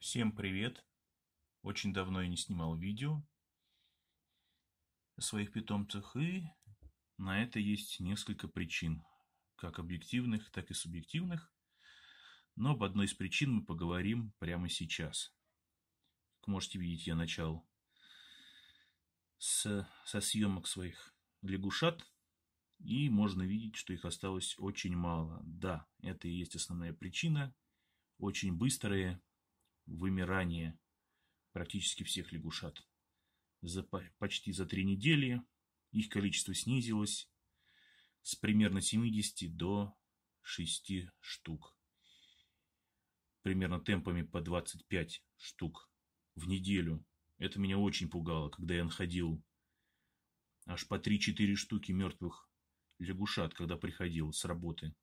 Всем привет! Очень давно я не снимал видео о своих питомцах, и на это есть несколько причин, как объективных, так и субъективных. Но об одной из причин мы поговорим прямо сейчас. Как можете видеть, я начал с, со съемок своих лягушат, и можно видеть, что их осталось очень мало. Да, это и есть основная причина. Очень быстрые вымирание практически всех лягушат. За, почти за три недели их количество снизилось с примерно 70 до 6 штук. Примерно темпами по 25 штук в неделю. Это меня очень пугало, когда я находил аж по 3-4 штуки мертвых лягушат, когда приходил с работы.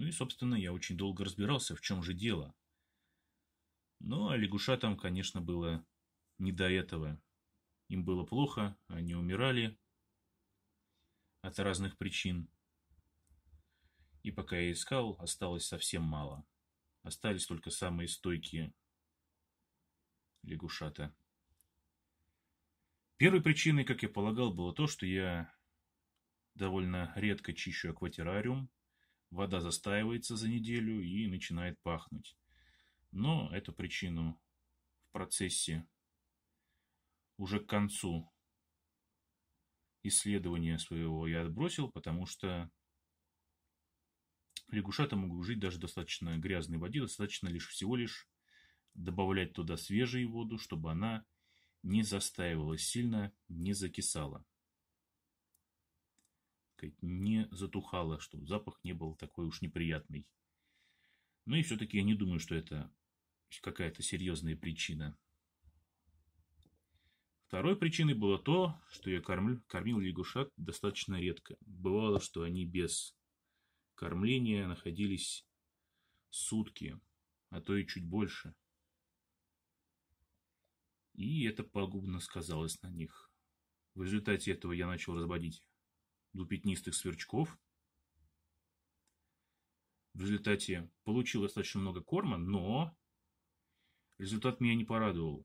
Ну и, собственно, я очень долго разбирался, в чем же дело. Ну, а лягушатам, конечно, было не до этого. Им было плохо, они умирали от разных причин. И пока я искал, осталось совсем мало. Остались только самые стойкие лягушата. Первой причиной, как я полагал, было то, что я довольно редко чищу акватерариум, Вода застаивается за неделю и начинает пахнуть. Но эту причину в процессе уже к концу исследования своего я отбросил, потому что лягушата могут жить даже достаточно грязной воде, достаточно лишь всего лишь добавлять туда свежую воду, чтобы она не застаивалась сильно, не закисала не затухало, чтобы запах не был такой уж неприятный. Ну и все-таки я не думаю, что это какая-то серьезная причина. Второй причиной было то, что я кормлю, кормил лягушат достаточно редко. Бывало, что они без кормления находились сутки, а то и чуть больше. И это пагубно сказалось на них. В результате этого я начал разводить до пятнистых сверчков. В результате получил достаточно много корма, но результат меня не порадовал.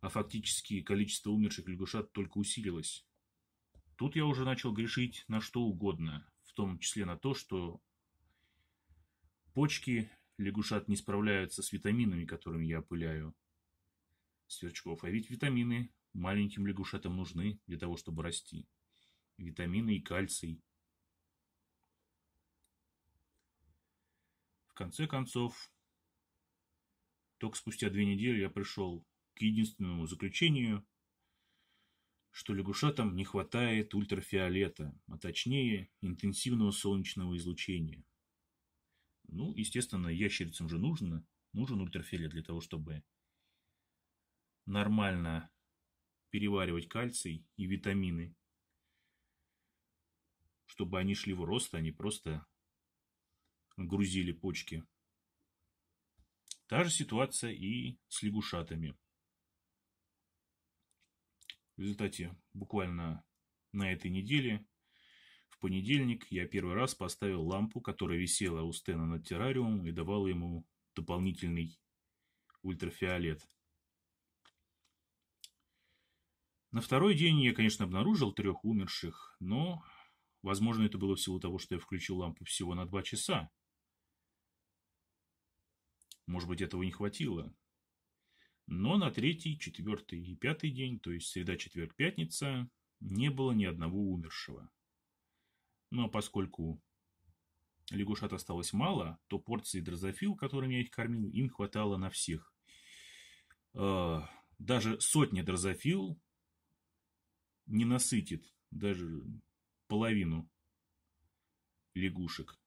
А фактически количество умерших лягушат только усилилось. Тут я уже начал грешить на что угодно, в том числе на то, что почки лягушат не справляются с витаминами, которыми я опыляю сверчков. А ведь витамины маленьким лягушатам нужны для того, чтобы расти витамины и кальций. В конце концов, только спустя две недели я пришел к единственному заключению, что лягушатам не хватает ультрафиолета, а точнее интенсивного солнечного излучения. Ну, естественно, ящерицам же нужно, нужен ультрафиолет для того, чтобы нормально переваривать кальций и витамины чтобы они шли в рост, а не просто грузили почки. Та же ситуация и с лягушатами. В результате буквально на этой неделе, в понедельник, я первый раз поставил лампу, которая висела у Стена над террариумом и давала ему дополнительный ультрафиолет. На второй день я, конечно, обнаружил трех умерших, но Возможно, это было в силу того, что я включил лампу всего на два часа. Может быть, этого не хватило. Но на третий, четвертый и пятый день, то есть среда, четверг, пятница, не было ни одного умершего. Но ну, а поскольку лягушат осталось мало, то порции дрозофил, которыми я их кормил, им хватало на всех. А, даже сотня дрозофил не насытит даже половину лягушек.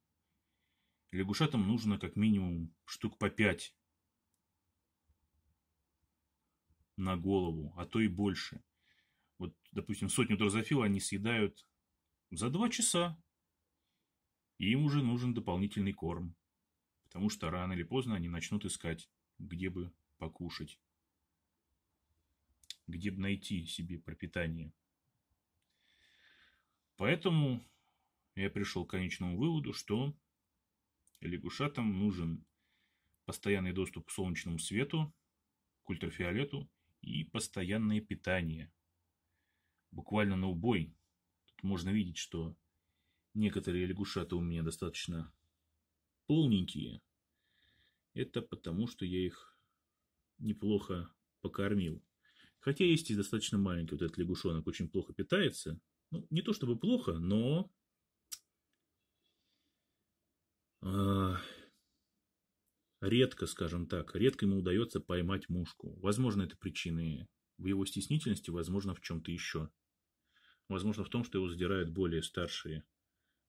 Лягушатам нужно как минимум штук по пять на голову, а то и больше. Вот, допустим, сотню дрозофила они съедают за два часа. И им уже нужен дополнительный корм. Потому что рано или поздно они начнут искать, где бы покушать. Где бы найти себе пропитание. Поэтому я пришел к конечному выводу, что лягушатам нужен постоянный доступ к солнечному свету, к ультрафиолету и постоянное питание. Буквально на убой. Тут можно видеть, что некоторые лягушата у меня достаточно полненькие. Это потому, что я их неплохо покормил. Хотя есть и достаточно маленький вот этот лягушонок, очень плохо питается – ну, не то чтобы плохо, но э, редко, скажем так, редко ему удается поймать мушку. Возможно, это причины в его стеснительности, возможно, в чем-то еще. Возможно, в том, что его задирают более старшие,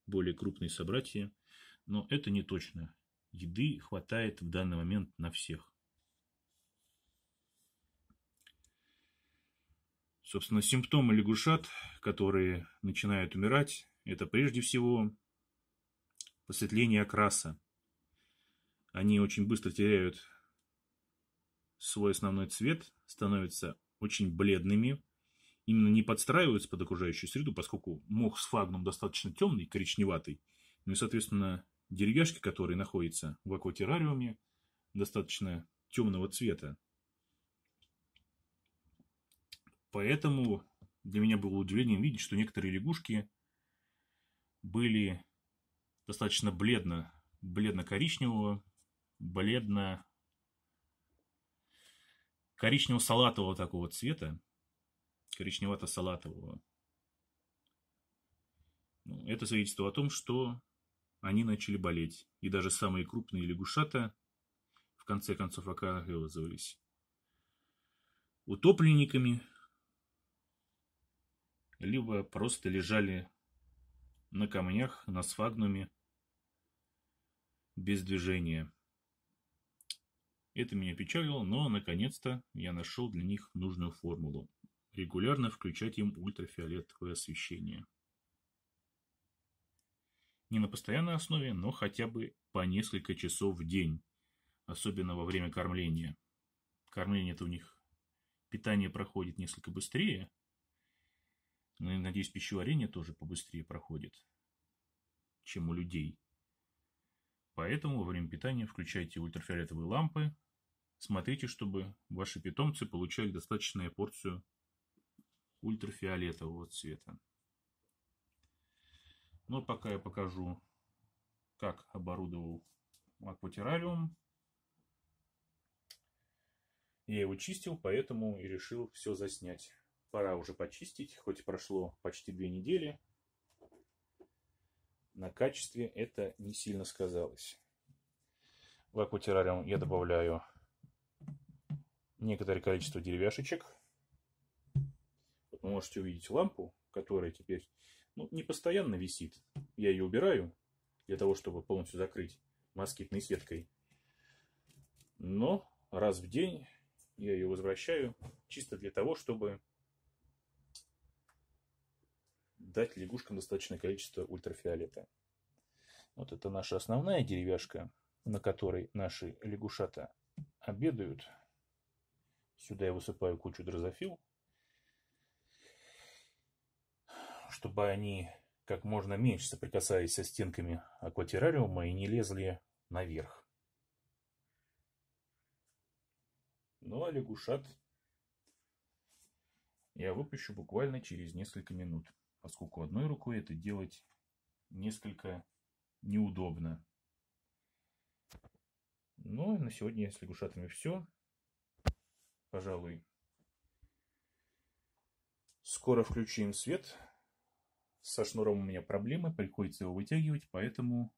более крупные собратья, но это не точно. Еды хватает в данный момент на всех. Собственно, симптомы лягушат, которые начинают умирать, это прежде всего посветление окраса. Они очень быстро теряют свой основной цвет, становятся очень бледными, именно не подстраиваются под окружающую среду, поскольку мох с фагном достаточно темный, коричневатый, ну и, соответственно, деревяшки, которые находятся в акватеррариуме, достаточно темного цвета, Поэтому для меня было удивлением видеть, что некоторые лягушки были достаточно бледно, бледно-коричневого, бледно коричневого бледно коричневого салатового такого цвета, коричневато-салатового. Ну, это свидетельство о том, что они начали болеть, и даже самые крупные лягушата в конце концов оказывались утопленниками, либо просто лежали на камнях, на сфагнуме, без движения. Это меня печалило, но наконец-то я нашел для них нужную формулу. Регулярно включать им ультрафиолетовое освещение. Не на постоянной основе, но хотя бы по несколько часов в день, особенно во время кормления. Кормление-то у них питание проходит несколько быстрее, ну, и, надеюсь, пищеварение тоже побыстрее проходит, чем у людей. Поэтому во время питания включайте ультрафиолетовые лампы. Смотрите, чтобы ваши питомцы получали достаточную порцию ультрафиолетового цвета. Но ну, а пока я покажу, как оборудовал акватеррариум. Я его чистил, поэтому и решил все заснять. Пора уже почистить, хоть прошло почти две недели. На качестве это не сильно сказалось. В акватерариум я добавляю некоторое количество деревяшечек. Вот вы можете увидеть лампу, которая теперь ну, не постоянно висит. Я ее убираю для того, чтобы полностью закрыть москитной сеткой. Но раз в день я ее возвращаю чисто для того, чтобы дать лягушкам достаточное количество ультрафиолета. Вот это наша основная деревяшка, на которой наши лягушата обедают. Сюда я высыпаю кучу дрозофил, чтобы они как можно меньше соприкасаясь со стенками акватеррариума и не лезли наверх. Ну а лягушат я выпущу буквально через несколько минут поскольку одной рукой это делать несколько неудобно. Ну, на сегодня с лягушатами все. Пожалуй, скоро включим свет. Со шнуром у меня проблемы, приходится его вытягивать, поэтому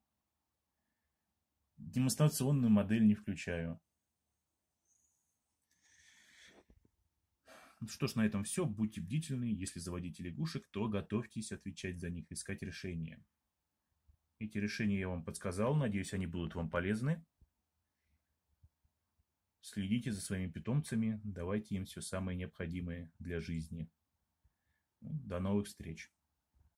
демонстрационную модель не включаю. Ну Что ж, на этом все. Будьте бдительны. Если заводите лягушек, то готовьтесь отвечать за них, искать решения. Эти решения я вам подсказал. Надеюсь, они будут вам полезны. Следите за своими питомцами. Давайте им все самое необходимое для жизни. До новых встреч.